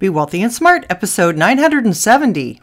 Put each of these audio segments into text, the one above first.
Be Wealthy and Smart, episode 970.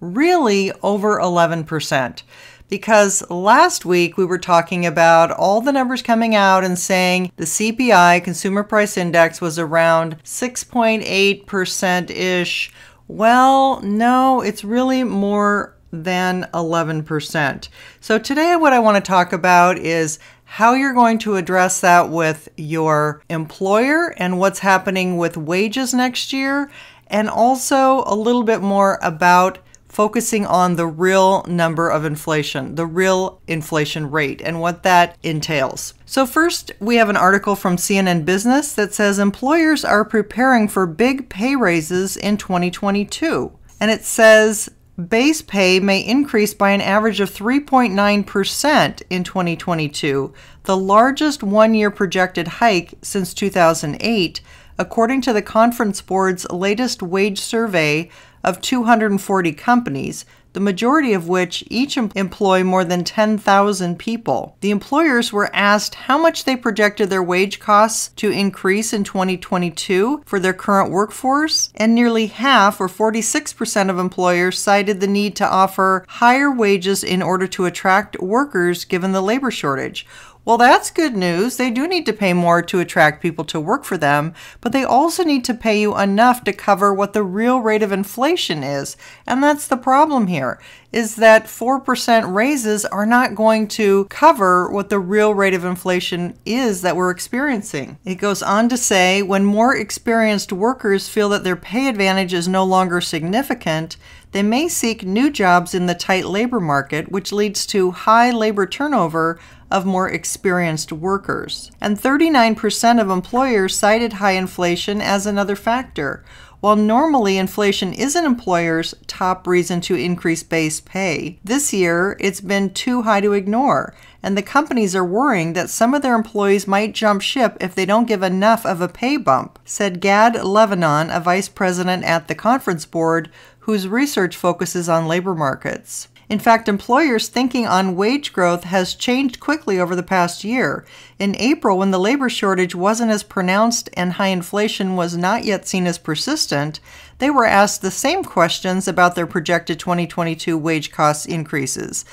really over 11%. Because last week we were talking about all the numbers coming out and saying the CPI, Consumer Price Index, was around 6.8% ish. Well, no, it's really more than 11%. So today, what I want to talk about is how you're going to address that with your employer and what's happening with wages next year, and also a little bit more about focusing on the real number of inflation, the real inflation rate, and what that entails. So, first, we have an article from CNN Business that says employers are preparing for big pay raises in 2022. And it says base pay may increase by an average of 3.9% in 2022, the largest one year projected hike since 2008, according to the Conference Board's latest wage survey of 240 companies, the majority of which each employ more than 10,000 people. The employers were asked how much they projected their wage costs to increase in 2022 for their current workforce, and nearly half, or 46% of employers, cited the need to offer higher wages in order to attract workers given the labor shortage well, that's good news. They do need to pay more to attract people to work for them, but they also need to pay you enough to cover what the real rate of inflation is. And that's the problem here is that 4% raises are not going to cover what the real rate of inflation is that we're experiencing. It goes on to say when more experienced workers feel that their pay advantage is no longer significant, they may seek new jobs in the tight labor market, which leads to high labor turnover of more experienced workers. And 39% of employers cited high inflation as another factor, while normally inflation is an employer's top reason to increase base pay. This year, it's been too high to ignore, and the companies are worrying that some of their employees might jump ship if they don't give enough of a pay bump, said Gad Lebanon, a vice president at the conference board whose research focuses on labor markets. In fact, employers' thinking on wage growth has changed quickly over the past year. In April, when the labor shortage wasn't as pronounced and high inflation was not yet seen as persistent, they were asked the same questions about their projected 2022 wage cost increases.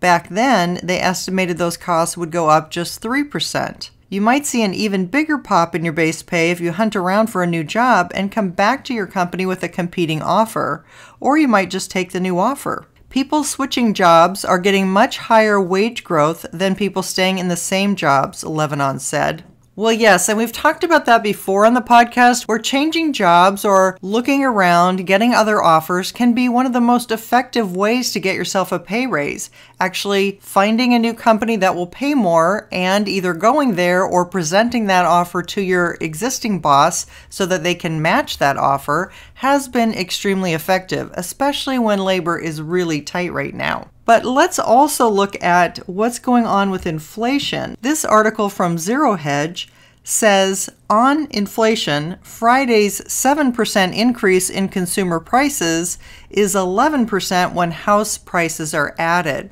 Back then, they estimated those costs would go up just 3%. You might see an even bigger pop in your base pay if you hunt around for a new job and come back to your company with a competing offer, or you might just take the new offer. People switching jobs are getting much higher wage growth than people staying in the same jobs, Lebanon said. Well, yes, and we've talked about that before on the podcast, where changing jobs or looking around, getting other offers can be one of the most effective ways to get yourself a pay raise. Actually, finding a new company that will pay more and either going there or presenting that offer to your existing boss so that they can match that offer has been extremely effective, especially when labor is really tight right now. But let's also look at what's going on with inflation. This article from Zero Hedge says on inflation, Friday's 7% increase in consumer prices is 11% when house prices are added.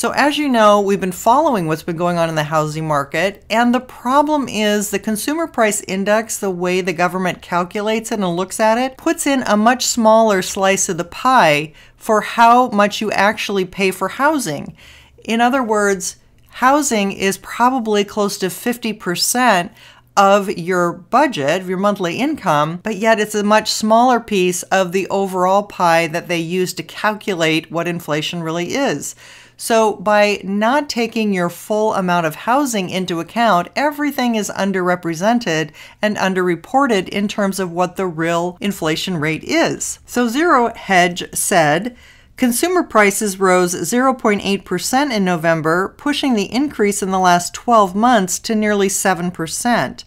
So, as you know, we've been following what's been going on in the housing market, and the problem is the consumer price index, the way the government calculates it and looks at it, puts in a much smaller slice of the pie for how much you actually pay for housing. In other words, housing is probably close to 50% of your budget, your monthly income, but yet it's a much smaller piece of the overall pie that they use to calculate what inflation really is. So by not taking your full amount of housing into account, everything is underrepresented and underreported in terms of what the real inflation rate is. So Zero Hedge said, Consumer prices rose 0.8% in November, pushing the increase in the last 12 months to nearly 7%.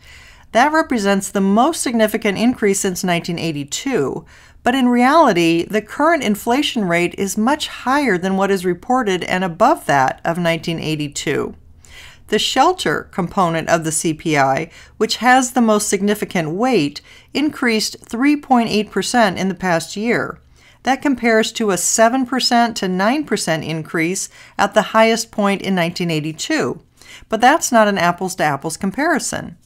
That represents the most significant increase since 1982. But in reality, the current inflation rate is much higher than what is reported and above that of 1982. The shelter component of the CPI, which has the most significant weight, increased 3.8% in the past year. That compares to a 7% to 9% increase at the highest point in 1982. But that's not an apples to apples comparison.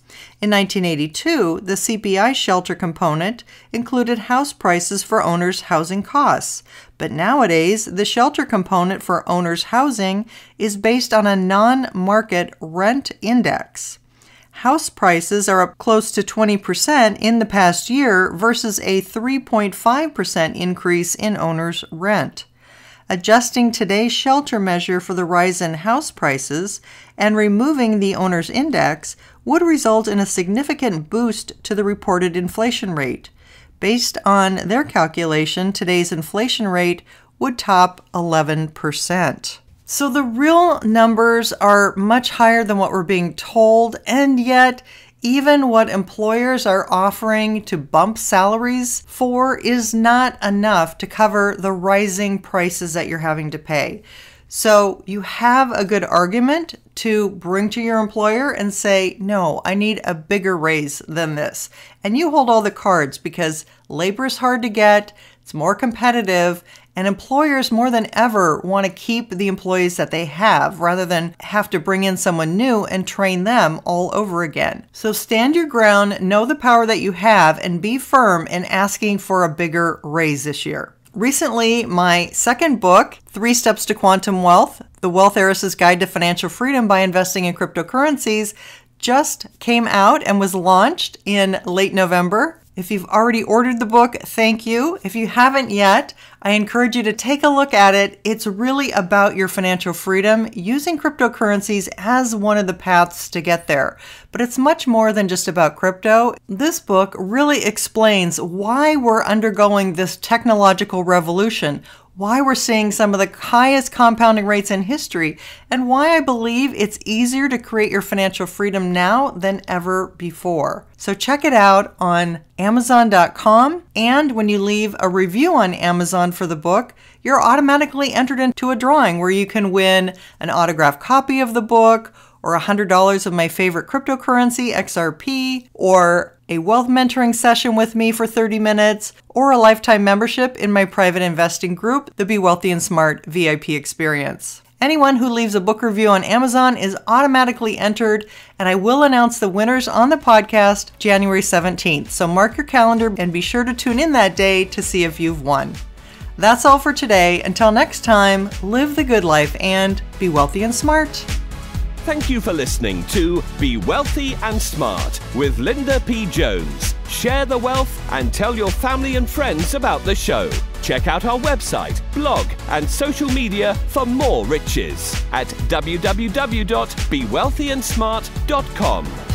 In 1982, the CPI shelter component included house prices for owners' housing costs, but nowadays the shelter component for owners' housing is based on a non market rent index. House prices are up close to 20% in the past year versus a 3.5% increase in owners' rent adjusting today's shelter measure for the rise in house prices and removing the owner's index would result in a significant boost to the reported inflation rate. Based on their calculation, today's inflation rate would top 11%. So the real numbers are much higher than what we're being told, and yet, even what employers are offering to bump salaries for is not enough to cover the rising prices that you're having to pay. So you have a good argument to bring to your employer and say, no, I need a bigger raise than this. And you hold all the cards because labor is hard to get, it's more competitive, and employers more than ever want to keep the employees that they have rather than have to bring in someone new and train them all over again. So stand your ground, know the power that you have, and be firm in asking for a bigger raise this year. Recently, my second book, Three Steps to Quantum Wealth The Wealth Heiress's Guide to Financial Freedom by Investing in Cryptocurrencies, just came out and was launched in late November. If you've already ordered the book, thank you. If you haven't yet, I encourage you to take a look at it. It's really about your financial freedom using cryptocurrencies as one of the paths to get there. But it's much more than just about crypto. This book really explains why we're undergoing this technological revolution, why we're seeing some of the highest compounding rates in history, and why I believe it's easier to create your financial freedom now than ever before. So check it out on Amazon.com and when you leave a review on Amazon for the book, you're automatically entered into a drawing where you can win an autographed copy of the book or $100 of my favorite cryptocurrency, XRP, or a wealth mentoring session with me for 30 minutes, or a lifetime membership in my private investing group, the Be Wealthy and Smart VIP experience. Anyone who leaves a book review on Amazon is automatically entered, and I will announce the winners on the podcast January 17th. So mark your calendar and be sure to tune in that day to see if you've won. That's all for today. Until next time, live the good life and be wealthy and smart. Thank you for listening to Be Wealthy and Smart with Linda P. Jones. Share the wealth and tell your family and friends about the show check out our website, blog, and social media for more riches at www.bewealthyandsmart.com.